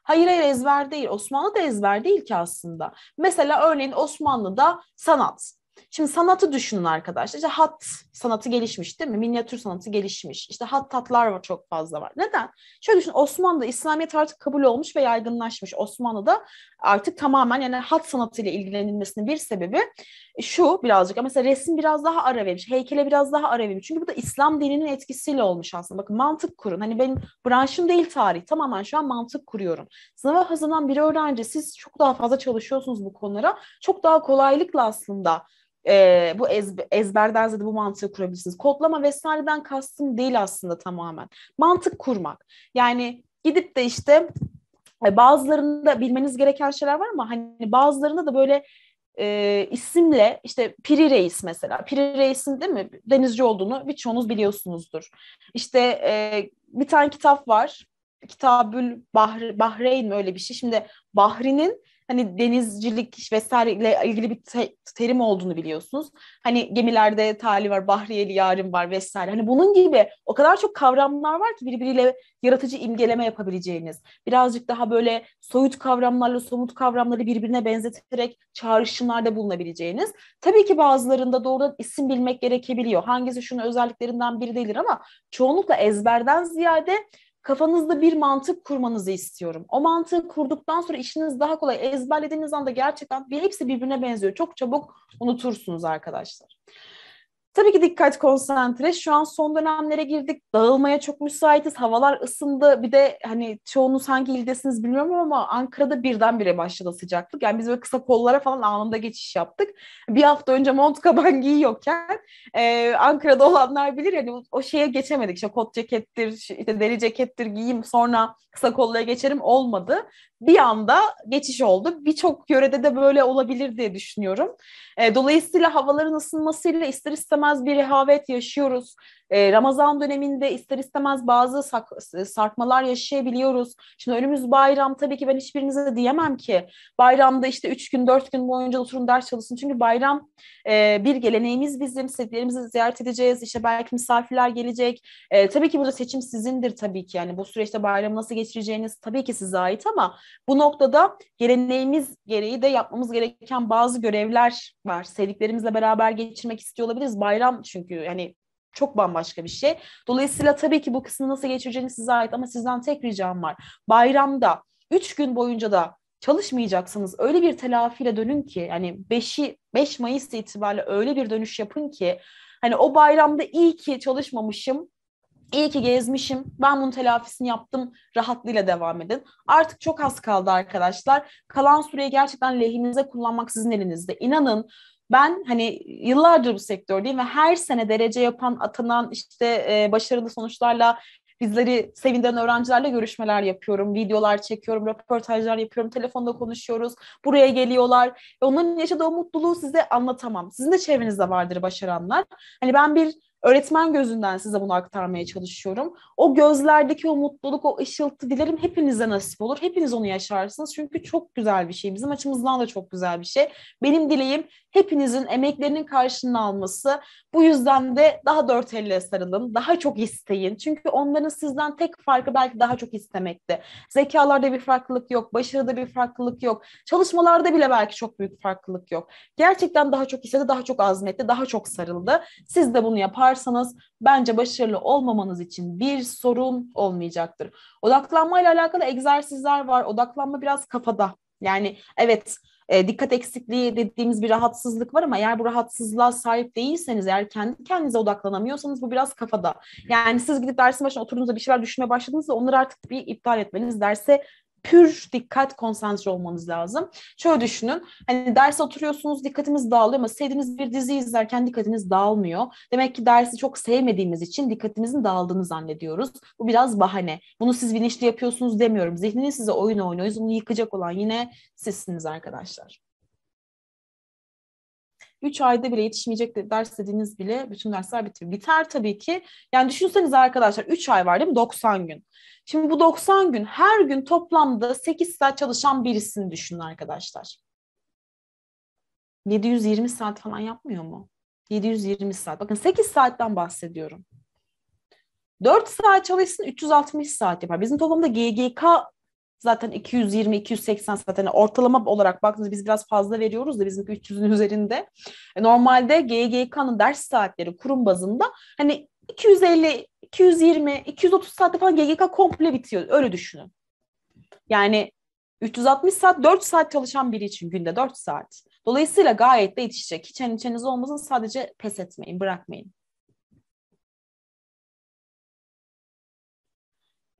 Hayır hayır ezber değil. da ezber değil ki aslında. Mesela örneğin Osmanlı'da sanat. Şimdi sanatı düşünün arkadaşlar. İşte hat sanatı gelişmiş değil mi? Minyatür sanatı gelişmiş. İşte hat tatlar var çok fazla var. Neden? Şöyle düşünün, Osmanlı'da İslamiyet artık kabul olmuş ve yaygınlaşmış. Osmanlı'da artık tamamen yani hat sanatıyla ilgilenilmesinin bir sebebi şu birazcık. Mesela resim biraz daha ara vermiş. Heykele biraz daha ara vermiş. Çünkü bu da İslam dininin etkisiyle olmuş aslında. Bakın mantık kurun. Hani benim branşım değil tarih. Tamamen şu an mantık kuruyorum. Sınava hazırlanan bir öğrenci siz çok daha fazla çalışıyorsunuz bu konulara. Çok daha kolaylıkla aslında e, bu ezber, ezberden ziyade bu mantığı kurabilirsiniz. Kodlama vesaireden kastım değil aslında tamamen. Mantık kurmak. Yani gidip de işte e, bazılarında bilmeniz gereken şeyler var ama hani bazılarında da böyle e, isimle işte Piri Reis mesela. Piri Reis'in değil mi denizci olduğunu birçoğunuz biliyorsunuzdur. İşte e, bir tane kitap var. Kitabül bahri Bahreyn mi öyle bir şey. Şimdi Bahri'nin hani denizcilik vesaire ile ilgili bir te- terim olduğunu biliyorsunuz. Hani gemilerde tali var, bahriyeli yarım var vesaire. Hani bunun gibi o kadar çok kavramlar var ki birbiriyle yaratıcı imgeleme yapabileceğiniz. Birazcık daha böyle soyut kavramlarla somut kavramları birbirine benzeterek çağrışımlarda bulunabileceğiniz. Tabii ki bazılarında doğrudan isim bilmek gerekebiliyor. Hangisi şunun özelliklerinden biri değildir ama çoğunlukla ezberden ziyade kafanızda bir mantık kurmanızı istiyorum. O mantığı kurduktan sonra işiniz daha kolay. Ezberlediğiniz anda gerçekten bir, hepsi birbirine benziyor. Çok çabuk unutursunuz arkadaşlar. Tabii ki dikkat konsantre. Şu an son dönemlere girdik. Dağılmaya çok müsaitiz. Havalar ısındı. Bir de hani çoğunuz hangi ildesiniz bilmiyorum ama Ankara'da birdenbire başladı sıcaklık. Yani biz böyle kısa kollara falan anında geçiş yaptık. Bir hafta önce mont kaban giyiyorken e, Ankara'da olanlar bilir yani o şeye geçemedik. İşte kot cekettir, işte deri cekettir giyeyim sonra kısa kolluya geçerim olmadı. Bir anda geçiş oldu. Birçok yörede de böyle olabilir diye düşünüyorum. E, dolayısıyla havaların ısınmasıyla ister istemez istemez bir rehavet yaşıyoruz. Ee, Ramazan döneminde ister istemez bazı sarkmalar yaşayabiliyoruz. Şimdi önümüz bayram tabii ki ben hiçbirinize diyemem ki bayramda işte üç gün dört gün boyunca oturun ders çalışın. Çünkü bayram e, bir geleneğimiz bizim sevdiklerimizi ziyaret edeceğiz İşte belki misafirler gelecek. E, tabii ki burada seçim sizindir tabii ki yani bu süreçte bayramı nasıl geçireceğiniz tabii ki size ait ama bu noktada geleneğimiz gereği de yapmamız gereken bazı görevler var. Sevdiklerimizle beraber geçirmek istiyor olabiliriz. Bayram çünkü yani çok bambaşka bir şey. Dolayısıyla tabii ki bu kısmı nasıl geçireceğiniz size ait ama sizden tek ricam var. Bayramda 3 gün boyunca da çalışmayacaksınız. Öyle bir telafiyle dönün ki yani 5'i 5 Mayıs itibariyle öyle bir dönüş yapın ki hani o bayramda iyi ki çalışmamışım. İyi ki gezmişim. Ben bunun telafisini yaptım. Rahatlığıyla devam edin. Artık çok az kaldı arkadaşlar. Kalan süreyi gerçekten lehinize kullanmak sizin elinizde. İnanın ben hani yıllardır bu sektördeyim ve her sene derece yapan, atanan işte e, başarılı sonuçlarla bizleri sevindiren öğrencilerle görüşmeler yapıyorum, videolar çekiyorum, röportajlar yapıyorum, telefonda konuşuyoruz, buraya geliyorlar. Onların yaşadığı o mutluluğu size anlatamam. Sizin de çevrenizde vardır başaranlar. Hani ben bir öğretmen gözünden size bunu aktarmaya çalışıyorum. O gözlerdeki o mutluluk, o ışıltı dilerim hepinize nasip olur. Hepiniz onu yaşarsınız. Çünkü çok güzel bir şey. Bizim açımızdan da çok güzel bir şey. Benim dileğim hepinizin emeklerinin karşılığını alması. Bu yüzden de daha dört elle sarılın. Daha çok isteyin. Çünkü onların sizden tek farkı belki daha çok istemekti. Zekalarda bir farklılık yok. Başarıda bir farklılık yok. Çalışmalarda bile belki çok büyük farklılık yok. Gerçekten daha çok istedi, daha çok azmetti, daha çok sarıldı. Siz de bunu yapar yaparsanız bence başarılı olmamanız için bir sorun olmayacaktır. Odaklanmayla alakalı egzersizler var. Odaklanma biraz kafada. Yani evet e, dikkat eksikliği dediğimiz bir rahatsızlık var ama eğer bu rahatsızlığa sahip değilseniz eğer kendi kendinize odaklanamıyorsanız bu biraz kafada. Yani siz gidip dersin başına oturduğunuzda bir şeyler düşünmeye başladığınızda onları artık bir iptal etmeniz, derse pür dikkat konsantre olmanız lazım. Şöyle düşünün. Hani ders oturuyorsunuz dikkatimiz dağılıyor ama sevdiğiniz bir dizi izlerken dikkatiniz dağılmıyor. Demek ki dersi çok sevmediğimiz için dikkatimizin dağıldığını zannediyoruz. Bu biraz bahane. Bunu siz bilinçli yapıyorsunuz demiyorum. Zihniniz size oyun oynuyor. Bunu yıkacak olan yine sizsiniz arkadaşlar. 3 ayda bile yetişmeyecek ders dediğiniz bile bütün dersler bitiyor. Biter tabii ki. Yani düşünseniz arkadaşlar 3 ay var değil mi? 90 gün. Şimdi bu 90 gün her gün toplamda 8 saat çalışan birisini düşünün arkadaşlar. 720 saat falan yapmıyor mu? 720 saat. Bakın 8 saatten bahsediyorum. 4 saat çalışsın 360 saat yapar. Bizim toplamda GGK zaten 220-280 zaten ortalama olarak baktığınızda biz biraz fazla veriyoruz da bizim 300'ün üzerinde. E, normalde GGK'nın ders saatleri kurum bazında hani 250, 220, 230 saatte falan GGK komple bitiyor. Öyle düşünün. Yani 360 saat 4 saat çalışan biri için günde 4 saat. Dolayısıyla gayet de yetişecek. Hiç endişeniz olmasın sadece pes etmeyin, bırakmayın.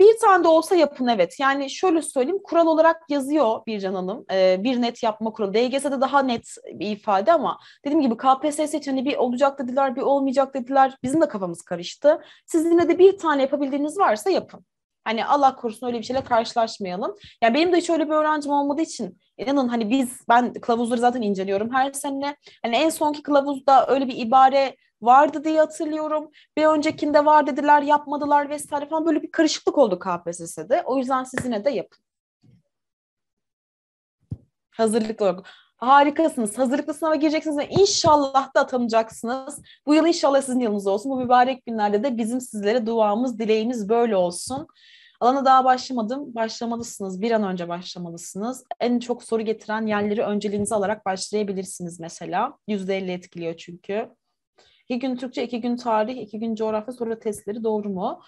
Bir tane de olsa yapın evet. Yani şöyle söyleyeyim kural olarak yazıyor Bircan Hanım. E, bir net yapma kuralı. DGS'de daha net bir ifade ama dediğim gibi KPSS için bir olacak dediler bir olmayacak dediler. Bizim de kafamız karıştı. Sizin de bir tane yapabildiğiniz varsa yapın. Hani Allah korusun öyle bir şeyle karşılaşmayalım. Yani benim de hiç öyle bir öğrencim olmadığı için inanın hani biz ben kılavuzları zaten inceliyorum her sene. Hani en sonki kılavuzda öyle bir ibare vardı diye hatırlıyorum. Bir öncekinde var dediler, yapmadılar vesaire falan böyle bir karışıklık oldu KPSS'de. O yüzden siz de yapın. Hazırlıklı olarak. Harikasınız. Hazırlıklı sınava gireceksiniz ve inşallah da atanacaksınız. Bu yıl inşallah sizin yılınız olsun. Bu mübarek günlerde de bizim sizlere duamız, dileğimiz böyle olsun. Alana daha başlamadım. Başlamalısınız. Bir an önce başlamalısınız. En çok soru getiren yerleri önceliğinize alarak başlayabilirsiniz mesela. %50 etkiliyor çünkü. İki gün Türkçe, iki gün tarih, iki gün coğrafya sonra testleri doğru mu?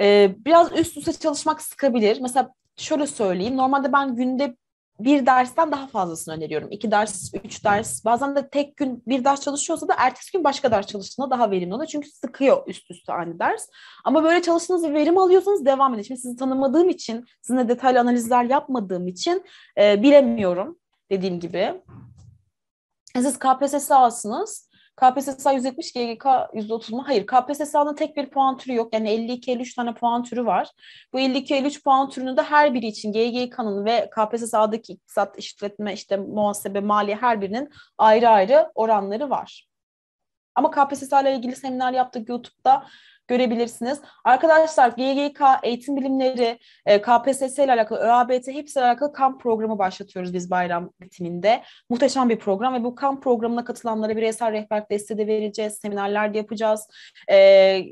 Ee, biraz üst üste çalışmak sıkabilir. Mesela şöyle söyleyeyim. Normalde ben günde bir dersten daha fazlasını öneriyorum. İki ders, üç ders. Bazen de tek gün bir ders çalışıyorsa da ertesi gün başka ders çalıştığında daha verimli oluyor. Çünkü sıkıyor üst üste aynı ders. Ama böyle çalıştığınız verim alıyorsanız devam edin. Şimdi sizi tanımadığım için, sizinle detaylı analizler yapmadığım için e, bilemiyorum dediğim gibi. Siz KPSS alsınız. KPSS 170, GGK 130 mu? Hayır. KPSS'nin tek bir puan türü yok. Yani 52-53 tane puan türü var. Bu 52-53 puan türünü de her biri için GGK'nın ve KPSS'daki iktisat, işletme, işte muhasebe, maliye her birinin ayrı ayrı oranları var. Ama KPSS ile ilgili seminer yaptık YouTube'da görebilirsiniz. Arkadaşlar GGK, eğitim bilimleri, e, KPSS ile alakalı, ÖABT hepsi alakalı kamp programı başlatıyoruz biz bayram bitiminde. Muhteşem bir program ve bu kamp programına katılanlara bireysel rehberlik desteği de vereceğiz, seminerler de yapacağız. E,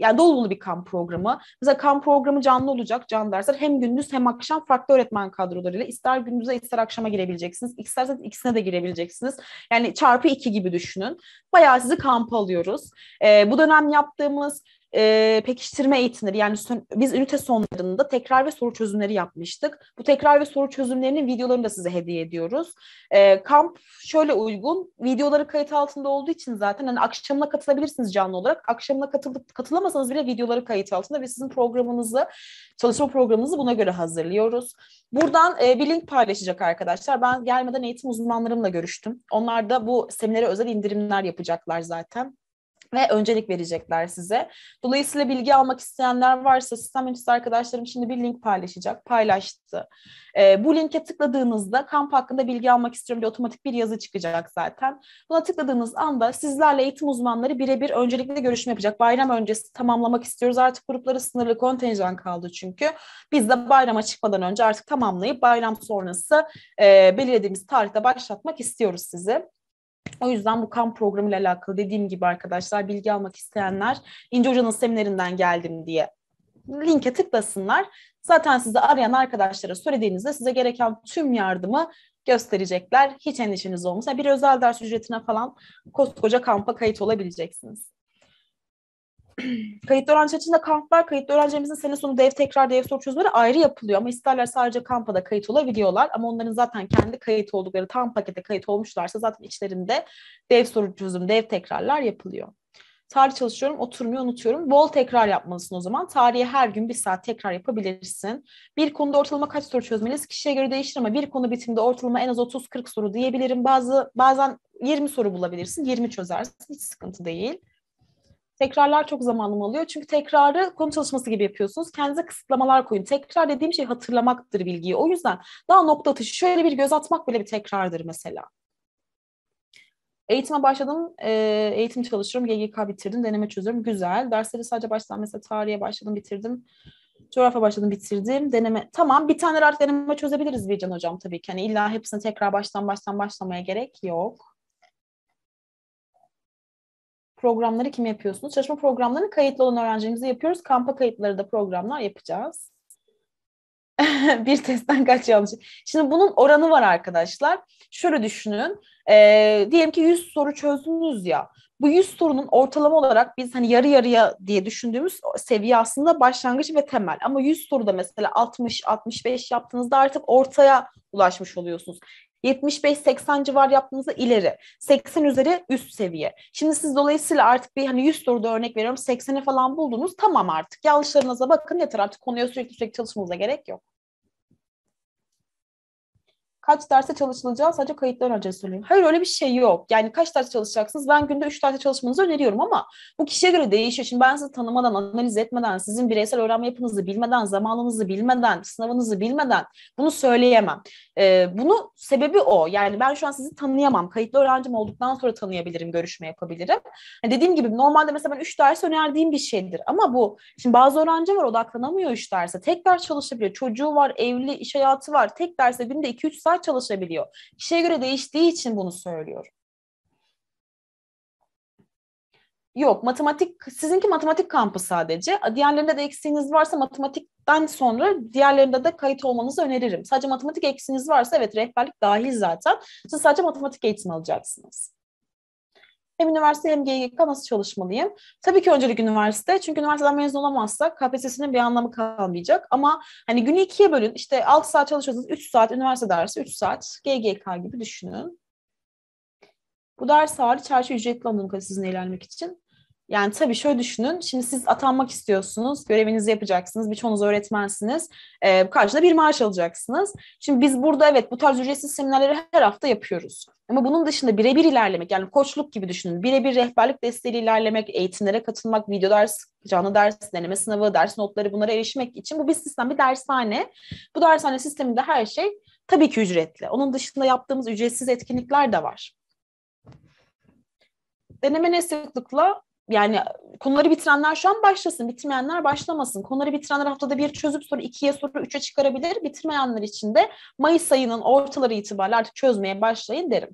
yani dolu dolu bir kamp programı. Mesela kamp programı canlı olacak, canlı dersler. Hem gündüz hem akşam farklı öğretmen kadrolarıyla ister gündüze ister akşama girebileceksiniz. İsterseniz ikisine de girebileceksiniz. Yani çarpı iki gibi düşünün. Bayağı sizi kamp alıyoruz. Ee, bu dönem yaptığımız e, pekiştirme eğitimleri yani son, biz ünite sonlarında tekrar ve soru çözümleri yapmıştık. Bu tekrar ve soru çözümlerinin videolarını da size hediye ediyoruz. E, kamp şöyle uygun videoları kayıt altında olduğu için zaten hani akşamına katılabilirsiniz canlı olarak. Akşamına katılıp katılamasanız bile videoları kayıt altında ve sizin programınızı çalışma programınızı buna göre hazırlıyoruz. Buradan e, bir link paylaşacak arkadaşlar. Ben gelmeden eğitim uzmanlarımla görüştüm. Onlar da bu seminere özel indirimler yapacaklar zaten ve öncelik verecekler size. Dolayısıyla bilgi almak isteyenler varsa sistem yöneticisi arkadaşlarım şimdi bir link paylaşacak, paylaştı. E, bu linke tıkladığınızda kamp hakkında bilgi almak istiyorum diye otomatik bir yazı çıkacak zaten. Buna tıkladığınız anda sizlerle eğitim uzmanları birebir öncelikle görüşme yapacak. Bayram öncesi tamamlamak istiyoruz. Artık grupları sınırlı kontenjan kaldı çünkü. Biz de bayrama çıkmadan önce artık tamamlayıp bayram sonrası e, belirlediğimiz tarihte başlatmak istiyoruz sizi. O yüzden bu kamp programıyla alakalı dediğim gibi arkadaşlar bilgi almak isteyenler İnce Hoca'nın seminerinden geldim diye linke tıklasınlar. Zaten sizi arayan arkadaşlara söylediğinizde size gereken tüm yardımı gösterecekler. Hiç endişeniz olmasa bir özel ders ücretine falan koskoca kampa kayıt olabileceksiniz. kayıtlı öğrenci açısında kamplar kayıtlı öğrencilerimizin sene sonu dev tekrar dev soru çözümleri ayrı yapılıyor ama isterler sadece kampa da kayıt olabiliyorlar ama onların zaten kendi kayıt oldukları tam pakete kayıt olmuşlarsa zaten içlerinde dev soru çözüm dev tekrarlar yapılıyor. Tarih çalışıyorum, oturmuyor, unutuyorum. Bol tekrar yapmalısın o zaman. Tarihe her gün bir saat tekrar yapabilirsin. Bir konuda ortalama kaç soru çözmeniz Kişiye göre değişir ama bir konu bitiminde ortalama en az 30-40 soru diyebilirim. Bazı Bazen 20 soru bulabilirsin, 20 çözersin. Hiç sıkıntı değil. Tekrarlar çok zamanım alıyor. Çünkü tekrarı konu çalışması gibi yapıyorsunuz. Kendinize kısıtlamalar koyun. Tekrar dediğim şey hatırlamaktır bilgiyi. O yüzden daha nokta atışı şöyle bir göz atmak bile bir tekrardır mesela. Eğitime başladım, e, eğitim çalışıyorum, GGK bitirdim, deneme çözüyorum. Güzel. Dersleri sadece baştan mesela tarihe başladım, bitirdim. Coğrafya başladım, bitirdim. Deneme, tamam bir tane artık deneme çözebiliriz Bircan Hocam tabii ki. Hani illa hepsini tekrar baştan baştan başlamaya gerek yok programları kim yapıyorsunuz? Çalışma programlarını kayıtlı olan öğrencilerimize yapıyoruz. Kampa kayıtları da programlar yapacağız. bir testten kaç yanlış. Şimdi bunun oranı var arkadaşlar. Şöyle düşünün. E, diyelim ki 100 soru çözdünüz ya. Bu 100 sorunun ortalama olarak biz hani yarı yarıya diye düşündüğümüz seviye aslında başlangıç ve temel. Ama 100 soruda mesela 60-65 yaptığınızda artık ortaya ulaşmış oluyorsunuz. 75-80 civar yaptığınızda ileri. 80 üzeri üst seviye. Şimdi siz dolayısıyla artık bir hani 100 soruda örnek veriyorum 80'e falan buldunuz. Tamam artık yanlışlarınıza bakın yeter artık konuya sürekli sürekli çalışmanıza gerek yok kaç derse çalışılacağı sadece kayıtlar önce söylüyor. Hayır öyle bir şey yok. Yani kaç ders çalışacaksınız? Ben günde 3 derse çalışmanızı öneriyorum ama bu kişiye göre değişiyor. Şimdi ben sizi tanımadan, analiz etmeden, sizin bireysel öğrenme yapınızı bilmeden, zamanınızı bilmeden, sınavınızı bilmeden bunu söyleyemem. Ee, bunu sebebi o. Yani ben şu an sizi tanıyamam. Kayıtlı öğrencim olduktan sonra tanıyabilirim, görüşme yapabilirim. Yani dediğim gibi normalde mesela ben 3 ders önerdiğim bir şeydir ama bu şimdi bazı öğrenci var odaklanamıyor 3 derse. Tek ders çalışabiliyor. Çocuğu var, evli, iş hayatı var. Tek derse günde 2-3 saat saat çalışabiliyor. Kişiye göre değiştiği için bunu söylüyorum. Yok matematik sizinki matematik kampı sadece. Diğerlerinde de eksiğiniz varsa matematikten sonra diğerlerinde de kayıt olmanızı öneririm. Sadece matematik eksiğiniz varsa evet rehberlik dahil zaten. Siz sadece matematik eğitimi alacaksınız. Hem üniversite hem GGK nasıl çalışmalıyım? Tabii ki öncelik üniversite. Çünkü üniversiteden mezun olamazsak KPSS'nin bir anlamı kalmayacak. Ama hani günü ikiye bölün. işte 6 saat çalışıyorsanız 3 saat üniversite dersi, 3 saat GGK gibi düşünün. Bu ders hariç her şey ücretli anladığım sizin ilerlemek için. Yani tabii şöyle düşünün. Şimdi siz atanmak istiyorsunuz. Görevinizi yapacaksınız. Birçoğunuz öğretmensiniz. E, karşılığında bir maaş alacaksınız. Şimdi biz burada evet bu tarz ücretsiz seminerleri her hafta yapıyoruz. Ama bunun dışında birebir ilerlemek yani koçluk gibi düşünün. Birebir rehberlik desteğiyle ilerlemek, eğitimlere katılmak, video ders, canlı ders, deneme sınavı, ders notları bunlara erişmek için bu bir sistem, bir dershane. Bu dershane sisteminde her şey tabii ki ücretli. Onun dışında yaptığımız ücretsiz etkinlikler de var deneme ne yani konuları bitirenler şu an başlasın, bitirmeyenler başlamasın. Konuları bitirenler haftada bir çözüp soru ikiye soru üçe çıkarabilir. Bitirmeyenler için de Mayıs ayının ortaları itibariyle artık çözmeye başlayın derim.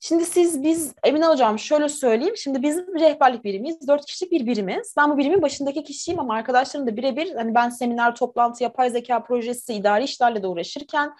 Şimdi siz biz Emine Hocam şöyle söyleyeyim. Şimdi bizim rehberlik birimiz Dört kişilik bir birimiz. Ben bu birimin başındaki kişiyim ama arkadaşlarım da birebir hani ben seminer, toplantı, yapay zeka projesi, idari işlerle de uğraşırken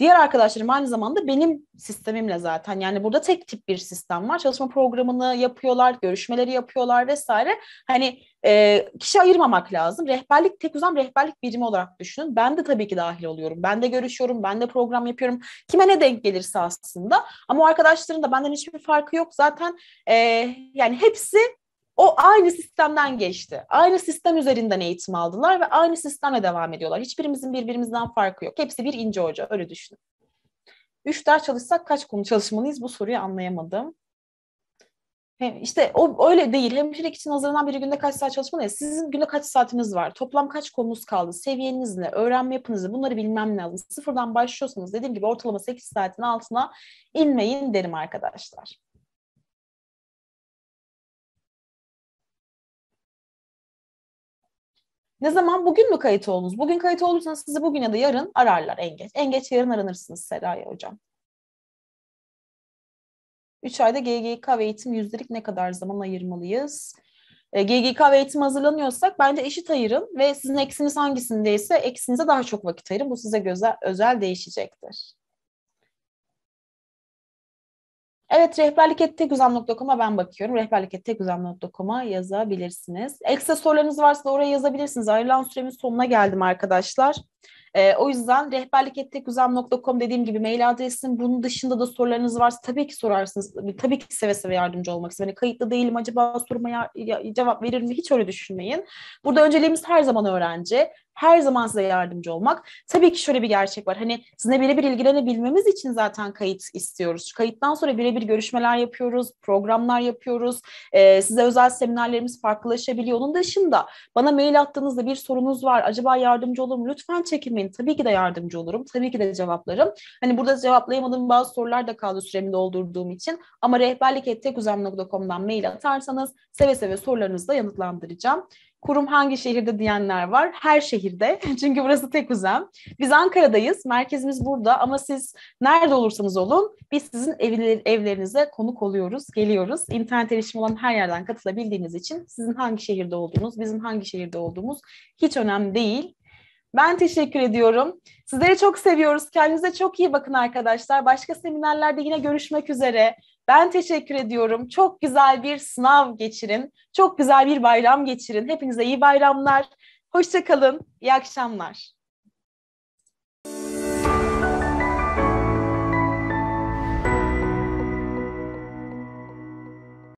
Diğer arkadaşlarım aynı zamanda benim sistemimle zaten yani burada tek tip bir sistem var. Çalışma programını yapıyorlar, görüşmeleri yapıyorlar vesaire. Hani e, kişi ayırmamak lazım. Rehberlik tek uzam rehberlik birimi olarak düşünün. Ben de tabii ki dahil oluyorum. Ben de görüşüyorum, ben de program yapıyorum. Kime ne denk gelirse aslında. Ama o arkadaşların da benden hiçbir farkı yok. Zaten e, yani hepsi o aynı sistemden geçti. Aynı sistem üzerinden eğitim aldılar ve aynı sistemle devam ediyorlar. Hiçbirimizin birbirimizden farkı yok. Hepsi bir ince hoca, öyle düşünün. Üç ders çalışsak kaç konu çalışmalıyız? Bu soruyu anlayamadım. Hem işte o öyle değil. Hemşirelik için hazırlanan bir günde kaç saat çalışmalıyız? Sizin günde kaç saatiniz var? Toplam kaç konunuz kaldı? Seviyeniz ne? Öğrenme yapınız Bunları bilmem lazım. Sıfırdan başlıyorsunuz. dediğim gibi ortalama 8 saatin altına inmeyin derim arkadaşlar. Ne zaman? Bugün mü kayıt oldunuz? Bugün kayıt olursanız sizi bugün ya da yarın ararlar en geç. En geç yarın aranırsınız Seraya Hocam. Üç ayda GGK ve eğitim yüzdelik ne kadar zaman ayırmalıyız? E, GGK ve eğitim hazırlanıyorsak bence eşit ayırın ve sizin eksiniz hangisindeyse eksinize daha çok vakit ayırın. Bu size gözel, özel değişecektir. Evet rehberlik et tekuzam.com'a ben bakıyorum. Rehberlik et tekuzam.com'a yazabilirsiniz. Ekstra sorularınız varsa oraya yazabilirsiniz. Ayrılan süremin sonuna geldim arkadaşlar. E, o yüzden rehberlikettekuzam.com dediğim gibi mail adresim. Bunun dışında da sorularınız varsa tabii ki sorarsınız. Tabii ki seve seve yardımcı olmak istiyorum. Yani kayıtlı değilim acaba soruma ya, ya, cevap verir mi? Hiç öyle düşünmeyin. Burada önceliğimiz her zaman öğrenci her zaman size yardımcı olmak. Tabii ki şöyle bir gerçek var. Hani sizinle birebir ilgilenebilmemiz için zaten kayıt istiyoruz. Kayıttan sonra birebir görüşmeler yapıyoruz, programlar yapıyoruz. E, size özel seminerlerimiz farklılaşabiliyor. Onun dışında bana mail attığınızda bir sorunuz var. Acaba yardımcı olurum? Lütfen çekinmeyin. Tabii ki de yardımcı olurum. Tabii ki de cevaplarım. Hani burada cevaplayamadığım bazı sorular da kaldı süremi doldurduğum için. Ama rehberlik mail atarsanız seve seve sorularınızı da yanıtlandıracağım. Kurum hangi şehirde diyenler var. Her şehirde. Çünkü burası tek uzam. Biz Ankara'dayız. Merkezimiz burada ama siz nerede olursanız olun biz sizin evler, evlerinize konuk oluyoruz, geliyoruz. İnternet erişimi olan her yerden katılabildiğiniz için sizin hangi şehirde olduğunuz, bizim hangi şehirde olduğumuz hiç önemli değil. Ben teşekkür ediyorum. Sizleri çok seviyoruz. Kendinize çok iyi bakın arkadaşlar. Başka seminerlerde yine görüşmek üzere. Ben teşekkür ediyorum. Çok güzel bir sınav geçirin. Çok güzel bir bayram geçirin. Hepinize iyi bayramlar. Hoşçakalın. İyi akşamlar.